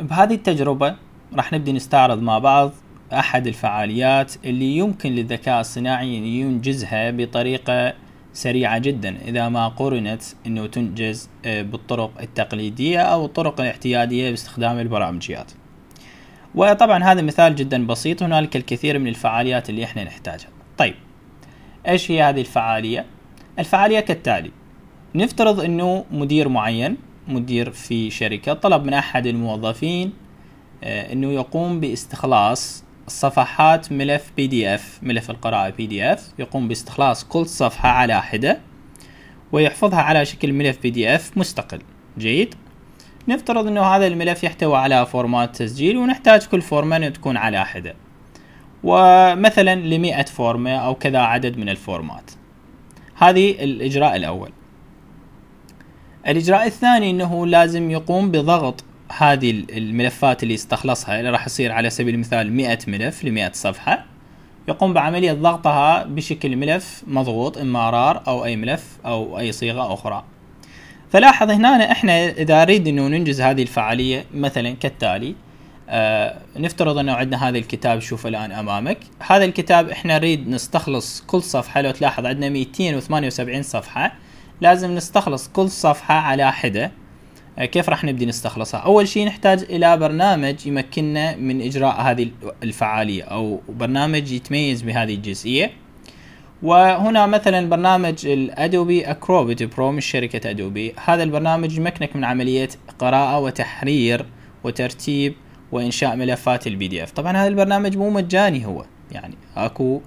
بهذه التجربة راح نبدي نستعرض مع بعض أحد الفعاليات اللي يمكن للذكاء الصناعي أن ينجزها بطريقة سريعة جدا إذا ما قرنت أنه تنجز آه، بالطرق التقليدية أو الطرق الاعتيادية باستخدام البرامجيات وطبعا هذا مثال جدا بسيط هنالك الكثير من الفعاليات اللي احنا نحتاجها طيب ايش هي هذه الفعالية؟ الفعالية كالتالي نفترض انه مدير معين مدير في شركة طلب من أحد الموظفين آه، أنه يقوم باستخلاص صفحات ملف بي دي اف ملف القراءة بي دي اف يقوم باستخلاص كل صفحة على حدة ويحفظها على شكل ملف بي دي اف مستقل جيد نفترض انه هذا الملف يحتوي على فورمات تسجيل ونحتاج كل فورمة ان تكون على حدة ومثلا لمئة فورمة او كذا عدد من الفورمات هذه الاجراء الاول الاجراء الثاني انه لازم يقوم بضغط هذه الملفات اللي استخلصها اللي راح يصير على سبيل المثال 100 ملف ل 100 صفحه يقوم بعمليه ضغطها بشكل ملف مضغوط اما رار او اي ملف او اي صيغه اخرى فلاحظ هنا احنا اذا اريد انه ننجز هذه الفعاليه مثلا كالتالي آه نفترض انه عندنا هذا الكتاب شوف الان امامك هذا الكتاب احنا نريد نستخلص كل صفحه لو تلاحظ عندنا 278 صفحه لازم نستخلص كل صفحة على حدة آه، كيف راح نبدي نستخلصها اول شيء نحتاج الى برنامج يمكننا من اجراء هذه الفعالية او برنامج يتميز بهذه الجزئية وهنا مثلا برنامج الادوبي اكروبيت برو من شركة ادوبي هذا البرنامج يمكنك من عملية قراءة وتحرير وترتيب وانشاء ملفات البي دي اف طبعا هذا البرنامج مو مجاني هو يعني اكو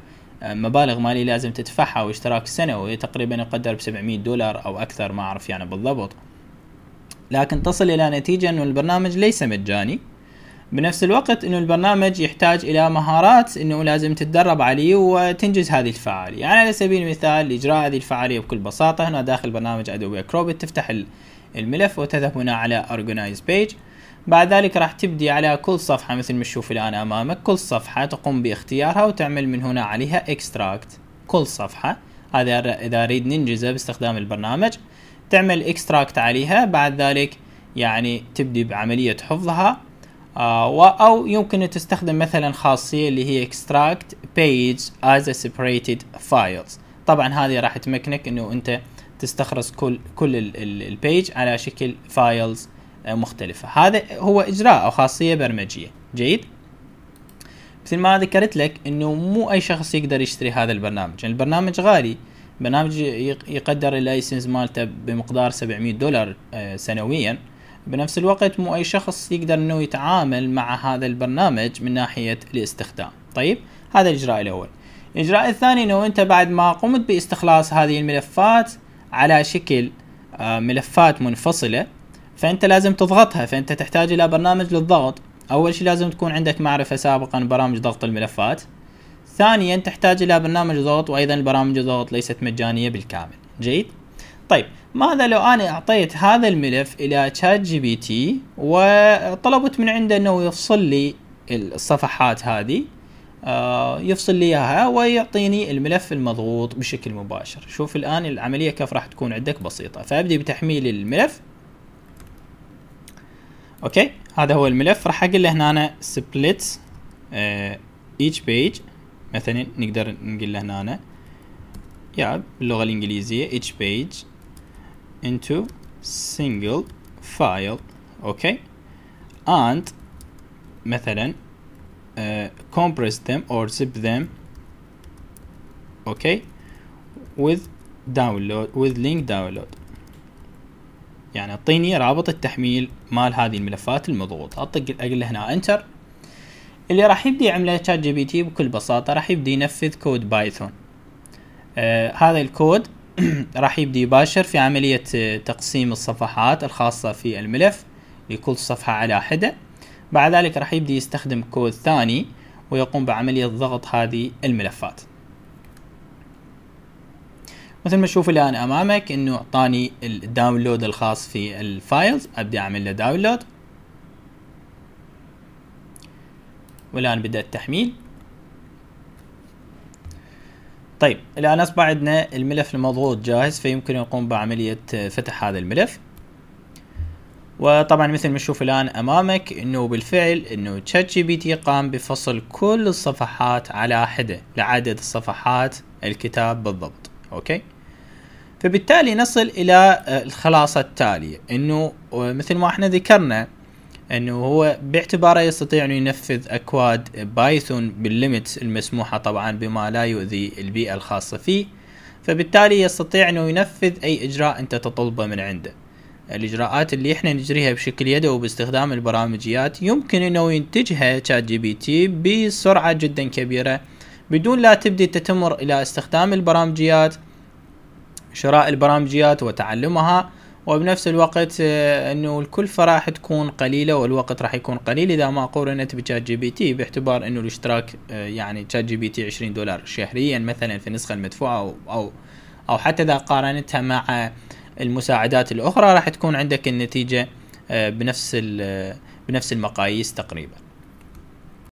آه، مبالغ مالية لازم تدفعها واشتراك سنوي تقريبا يقدر ب 700 دولار او اكثر ما اعرف يعني بالضبط لكن تصل الى نتيجة انه البرنامج ليس مجاني بنفس الوقت انه البرنامج يحتاج الى مهارات انه لازم تتدرب عليه وتنجز هذه الفعالية يعني على سبيل المثال اجراء هذه الفعالية بكل بساطة هنا داخل برنامج ادوبي اكروبيت تفتح الملف وتذهب هنا على organize page بعد ذلك راح تبدي على كل صفحة مثل ما تشوف الآن أمامك كل صفحة تقوم باختيارها وتعمل من هنا عليها اكستراكت كل صفحة هذا إذا أريد ننجزه باستخدام البرنامج تعمل اكستراكت عليها بعد ذلك يعني تبدي بعملية حفظها آه، أو يمكن تستخدم مثلا خاصية اللي هي extract page as a separated files طبعا هذه راح تمكنك انه انت تستخرج كل كل البيج على شكل فايلز آه، مختلفة هذا هو إجراء أو خاصية برمجية جيد مثل ما ذكرت لك أنه مو أي شخص يقدر يشتري هذا البرنامج يعني البرنامج غالي برنامج يقدر اللايسنس مالته بمقدار 700 دولار آه، سنويا بنفس الوقت مو أي شخص يقدر أنه يتعامل مع هذا البرنامج من ناحية الاستخدام طيب هذا الإجراء الأول الإجراء الثاني أنه أنت بعد ما قمت باستخلاص هذه الملفات على شكل آه، ملفات منفصلة فانت لازم تضغطها فانت تحتاج الى برنامج للضغط اول شيء لازم تكون عندك معرفه سابقا برامج ضغط الملفات ثانيا تحتاج الى برنامج ضغط وايضا برامج الضغط ليست مجانيه بالكامل جيد طيب ماذا لو انا اعطيت هذا الملف الى تشات جي بي تي وطلبت من عنده انه يفصل لي الصفحات هذه آه، يفصل لي اياها ويعطيني الملف المضغوط بشكل مباشر شوف الان العمليه كيف راح تكون عندك بسيطه فابدي بتحميل الملف اوكي هذا هو الملف راح اقول له هنا أنا split each page مثلا نقدر نقول له هنا أنا يا باللغة الإنجليزية each page into single file اوكي and مثلا uh, compress them or zip them okay with download with link download يعني اعطيني رابط التحميل مال هذه الملفات المضغوط اطق اقول هنا انتر اللي راح يبدي يعمله شات جي بي تي بكل بساطه راح يبدي ينفذ كود بايثون آه هذا الكود راح يبدي يباشر في عمليه آه، تقسيم الصفحات الخاصه في الملف لكل صفحه على حده بعد ذلك راح يبدي يستخدم كود ثاني ويقوم بعمليه ضغط هذه الملفات مثل ما تشوف الان امامك انه اعطاني الداونلود الخاص في الفايلز ابدا اعمل له داونلود والان بدا التحميل طيب الان اصبح عندنا الملف المضغوط جاهز فيمكن نقوم بعمليه فتح هذا الملف وطبعا مثل ما تشوف الان امامك انه بالفعل انه تشات جي بي تي قام بفصل كل الصفحات على حده لعدد الصفحات الكتاب بالضبط اوكي فبالتالي نصل الى آه، الخلاصه التاليه انه آه، مثل ما احنا ذكرنا انه هو باعتباره يستطيع انه ينفذ اكواد بايثون بالليمتس المسموحه طبعا بما لا يؤذي البيئه الخاصه فيه فبالتالي يستطيع انه ينفذ اي اجراء انت تطلبه من عنده الاجراءات اللي احنا نجريها بشكل يدوي باستخدام البرامجيات يمكن انه ينتجها شات جي بي تي بسرعه جدا كبيره بدون لا تبدي تتمر الى استخدام البرامجيات شراء البرامجيات وتعلمها وبنفس الوقت آه، انه الكلفة راح تكون قليلة والوقت راح يكون قليل اذا ما قورنت بشات جي بي تي باعتبار انه الاشتراك آه، يعني شات جي بي تي 20 دولار شهريا مثلا في النسخة المدفوعة او او, أو حتى اذا قارنتها مع المساعدات الاخرى راح تكون عندك النتيجة آه، بنفس بنفس المقاييس تقريبا